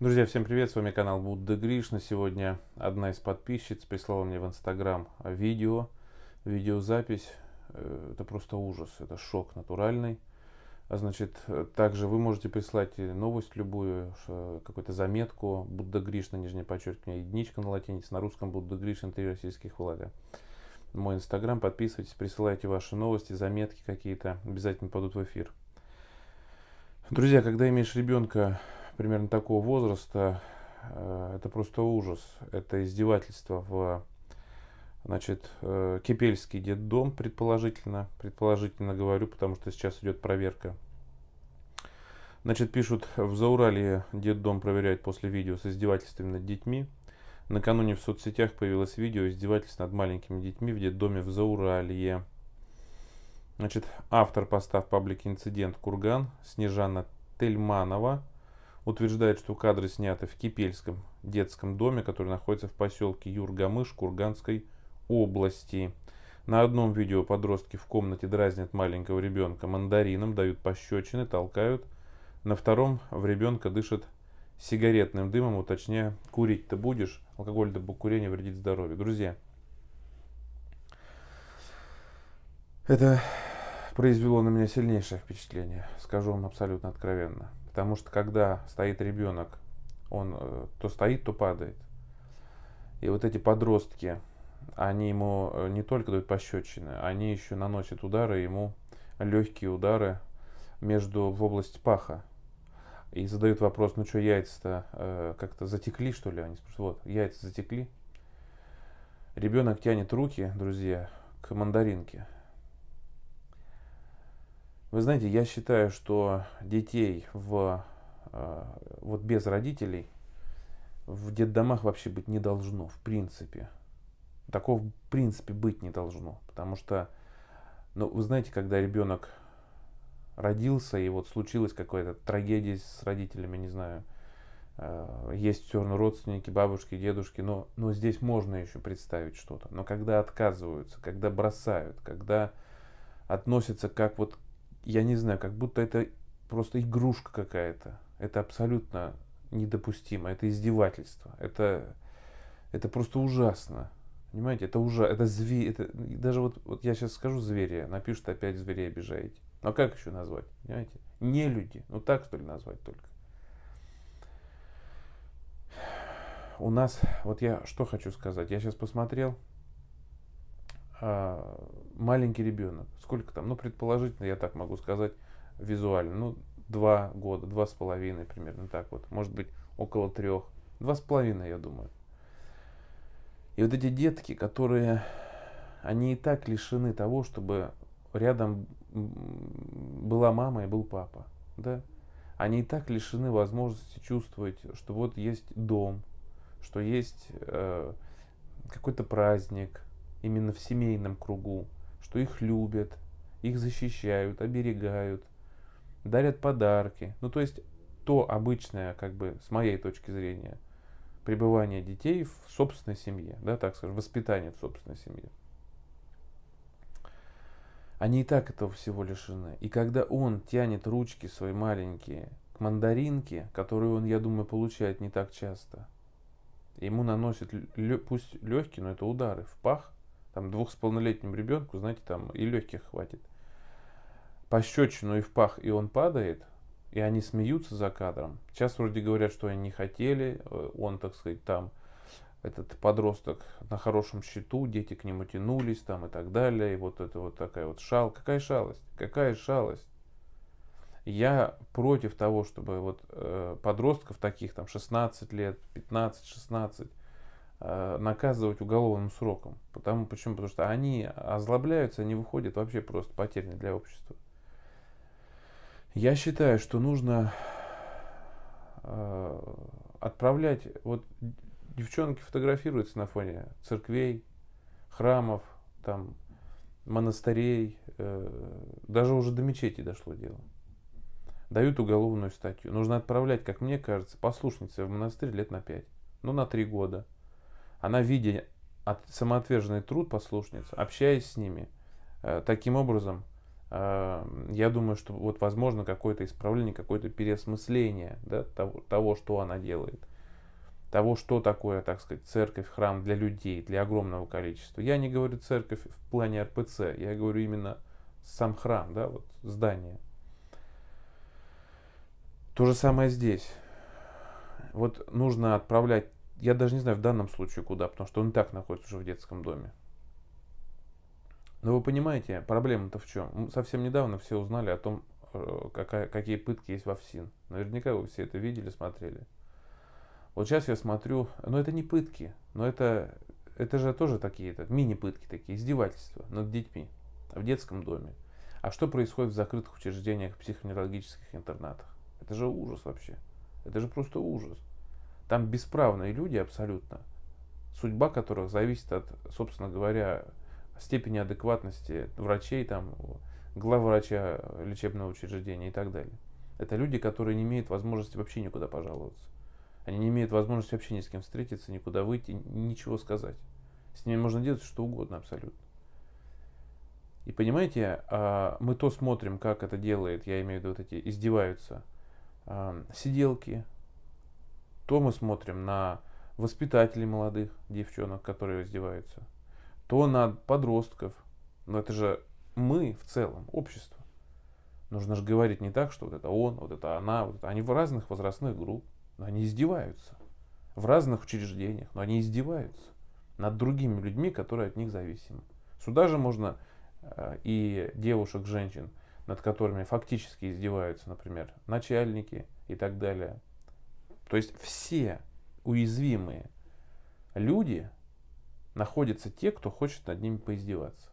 Друзья, всем привет, с вами канал Будда Гришна. Сегодня одна из подписчиц прислала мне в Инстаграм видео, видеозапись. Э, это просто ужас, это шок натуральный. А Значит, э, также вы можете прислать новость любую, какую-то заметку. Будда Гришна, нижнее подчеркивание, единичка на латинице, на русском Будда Гришна, три российских флага. Мой Инстаграм, подписывайтесь, присылайте ваши новости, заметки какие-то, обязательно падут в эфир. Друзья, когда имеешь ребенка примерно такого возраста, э, это просто ужас, это издевательство в значит, э, Кипельский детдом, предположительно, предположительно говорю, потому что сейчас идет проверка. Значит, пишут, в Заурале детдом проверяют после видео с издевательствами над детьми. Накануне в соцсетях появилось видео издевательств над маленькими детьми в детдоме в Зауралье. Значит, автор поста в паблике «Инцидент Курган» Снежана Тельманова утверждает, что кадры сняты в Кипельском детском доме, который находится в поселке Юргамыш Курганской области. На одном видео подростки в комнате дразнят маленького ребенка мандарином, дают пощечины, толкают. На втором в ребенка дышит сигаретным дымом, уточняя, курить-то будешь, алкоголь до курение вредит здоровью. Друзья, это произвело на меня сильнейшее впечатление, скажу вам абсолютно откровенно. Потому что когда стоит ребенок, он э, то стоит, то падает. И вот эти подростки, они ему э, не только дают пощечины, они еще наносят удары ему, легкие удары между в область паха. И задают вопрос, ну что, яйца-то э, как-то затекли, что ли? Они спрашивают, вот, яйца затекли. Ребенок тянет руки, друзья, к мандаринке. Вы знаете, я считаю, что детей в, э, вот без родителей в детдомах вообще быть не должно, в принципе. Такого в принципе быть не должно, потому что, ну, вы знаете, когда ребенок родился, и вот случилась какая-то трагедия с родителями, не знаю, э, есть все равно родственники, бабушки, дедушки, но, но здесь можно еще представить что-то. Но когда отказываются, когда бросают, когда относятся как вот я не знаю, как будто это просто игрушка какая-то. Это абсолютно недопустимо, это издевательство, это, это просто ужасно. Понимаете, это уже, это зверь, это, даже вот, вот я сейчас скажу звери. напишут опять зверей обижаете. Ну а как еще назвать, понимаете? Не люди, ну так что ли назвать только? У нас, вот я что хочу сказать, я сейчас посмотрел, а, маленький ребенок, сколько там, ну, предположительно, я так могу сказать, визуально, ну, два года, два с половиной примерно так вот, может быть, около трех, два с половиной, я думаю. И вот эти детки, которые, они и так лишены того, чтобы рядом была мама и был папа, да? Они и так лишены возможности чувствовать, что вот есть дом, что есть э, какой-то праздник – именно в семейном кругу, что их любят, их защищают, оберегают, дарят подарки. Ну, то есть то обычное, как бы, с моей точки зрения, пребывание детей в собственной семье, да, так скажем, воспитание в собственной семье. Они и так этого всего лишены. И когда он тянет ручки свои маленькие к мандаринке, которую он, я думаю, получает не так часто, ему наносят пусть легкие, но это удары в пах, там двух с полнолетним ребенку, знаете, там и легких хватит. Пощечину и в пах, и он падает, и они смеются за кадром. Сейчас вроде говорят, что они не хотели, э, он, так сказать, там, этот подросток на хорошем счету, дети к нему тянулись там и так далее, и вот это вот такая вот шал, какая шалость, какая шалость. Я против того, чтобы вот э, подростков таких там 16 лет, 15, 16, Э, наказывать уголовным сроком. Потому, почему? Потому что они озлобляются, они выходят вообще просто потеряны для общества. Я считаю, что нужно э, отправлять... Вот девчонки фотографируются на фоне церквей, храмов, там, монастырей. Э, даже уже до мечети дошло дело. Дают уголовную статью. Нужно отправлять, как мне кажется, послушницы в монастырь лет на пять. Ну, на три года – она, видя от, самоотверженный труд послушниц, общаясь с ними, э, таким образом, э, я думаю, что вот возможно какое-то исправление, какое-то переосмысление да, того, того, что она делает, того, что такое, так сказать, церковь, храм для людей, для огромного количества. Я не говорю церковь в плане РПЦ, я говорю именно сам храм, да, вот здание. То же самое здесь. Вот нужно отправлять я даже не знаю в данном случае куда, потому что он и так находится уже в детском доме. Но вы понимаете, проблема-то в чем? Совсем недавно все узнали о том, э, какая, какие пытки есть в ФСИН. Наверняка вы все это видели, смотрели. Вот сейчас я смотрю, но это не пытки, но это, это же тоже такие это, мини-пытки такие, издевательства над детьми в детском доме. А что происходит в закрытых учреждениях, психоневрологических интернатах? Это же ужас вообще. Это же просто ужас. Там бесправные люди абсолютно, судьба которых зависит от, собственно говоря, степени адекватности врачей, там, главврача лечебного учреждения и так далее. Это люди, которые не имеют возможности вообще никуда пожаловаться. Они не имеют возможности вообще ни с кем встретиться, никуда выйти, ничего сказать. С ними можно делать что угодно абсолютно. И понимаете, а, мы то смотрим, как это делает, я имею в виду вот эти издеваются а, сиделки, то мы смотрим на воспитателей молодых девчонок, которые издеваются, то на подростков. Но это же мы в целом, общество. Нужно же говорить не так, что вот это он, вот это она. Вот это. Они в разных возрастных групп, но они издеваются. В разных учреждениях, но они издеваются над другими людьми, которые от них зависимы. Сюда же можно э, и девушек, женщин, над которыми фактически издеваются, например, начальники и так далее, то есть все уязвимые люди находятся те, кто хочет над ними поиздеваться.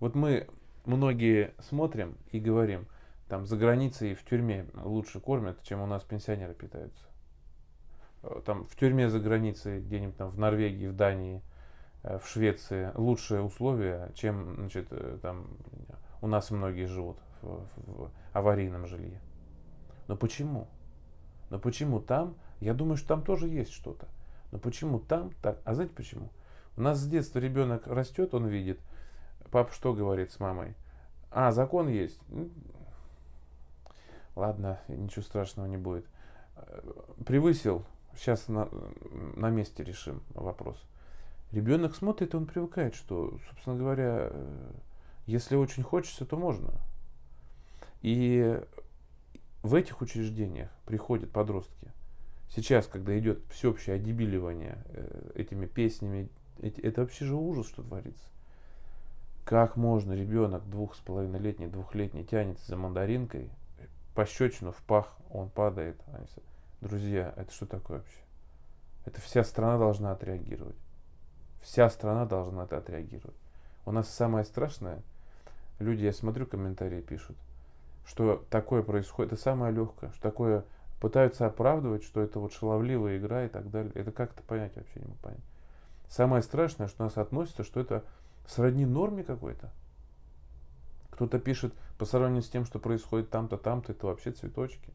Вот мы многие смотрим и говорим, там за границей в тюрьме лучше кормят, чем у нас пенсионеры питаются. Э, там в тюрьме за границей, где-нибудь там в Норвегии, в Дании, э, в Швеции лучшие условия, чем значит, э, там, у нас многие живут в, в, аварийном жилье. Но почему? Но почему там? Я думаю, что там тоже есть что-то. Но почему там так? А знаете почему? У нас с детства ребенок растет, он видит. Папа что говорит с мамой? А, закон есть. Ладно, ничего страшного не будет. Э, превысил. Сейчас на, на месте решим вопрос. Ребенок смотрит, он привыкает, что, собственно говоря, э, если очень хочется, то можно. И в этих учреждениях приходят подростки. Сейчас, когда идет всеобщее одебиливание э, этими песнями, это вообще же ужас, что творится. Как можно ребенок двух с половиной летний, двухлетний тянется за мандаринкой, пощечину в пах, он падает. А Друзья, это что такое вообще? Это вся страна должна отреагировать. Вся страна должна это отреагировать. У нас самое страшное, люди, я смотрю, комментарии пишут – что такое происходит, это самое легкое, что такое пытаются оправдывать, что это вот шаловливая игра и так далее. Это как-то понять вообще не могу понять. Самое страшное, что нас относится, что это сродни норме какой-то. Кто-то пишет, по сравнению с тем, что происходит там-то, там-то, это вообще цветочки.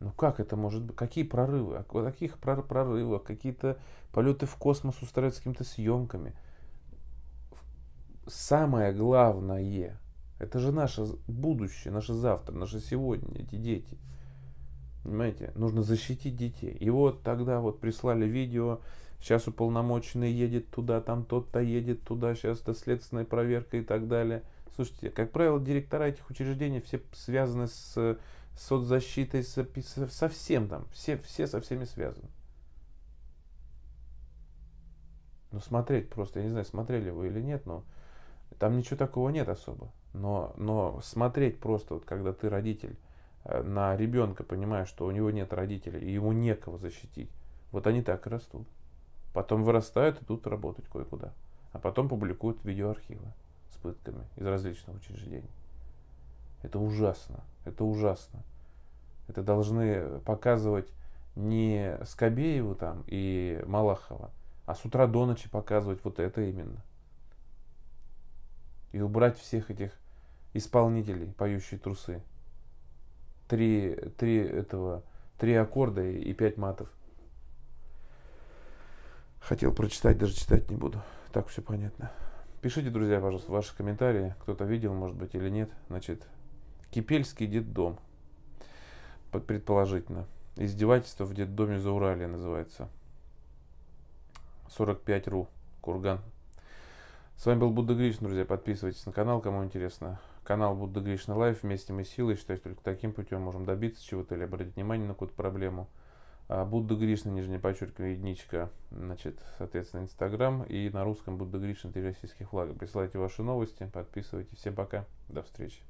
Ну как это может быть? Какие прорывы? О каких прорывах? Какие-то полеты в космос устраивают с какими-то съемками? Самое главное – это же наше будущее, наше завтра, наше сегодня, эти дети. Понимаете, нужно защитить детей. И вот тогда вот прислали видео, сейчас уполномоченный едет туда, там тот-то едет туда, сейчас это следственная проверка и так далее. Слушайте, как правило, директора этих учреждений все связаны с э, соцзащитой, со, со всем там, все, все со всеми связаны. Ну, смотреть просто, я не знаю, смотрели вы или нет, но там ничего такого нет особо. Но, но смотреть просто, вот, когда ты родитель, э, на ребенка, понимая, что у него нет родителей, и ему некого защитить, вот они так и растут. Потом вырастают и идут работать кое-куда. А потом публикуют видеоархивы с пытками из различных учреждений. Это ужасно. Это ужасно. Это должны показывать не Скобееву там и Малахова, а с утра до ночи показывать вот это именно и убрать всех этих исполнителей, поющие трусы. Три, три этого, три аккорда и, и пять матов. Хотел прочитать, даже читать не буду. Так все понятно. Пишите, друзья, пожалуйста, ваши комментарии. Кто-то видел, может быть, или нет. Значит, Кипельский детдом. Предположительно. Издевательство в детдоме за Урале называется. 45 ру. Курган, с вами был Будда Гришин, друзья. Подписывайтесь на канал, кому интересно. Канал Будда Гришна Лайф. Вместе мы силой. Считаю, что только таким путем можем добиться чего-то или обратить внимание на какую-то проблему. А, Будда Гришна, нижнее подчеркивание, единичка, значит, соответственно, Инстаграм. И на русском Будда Гришна, три российских флага. Присылайте ваши новости, подписывайтесь. Всем пока, до встречи.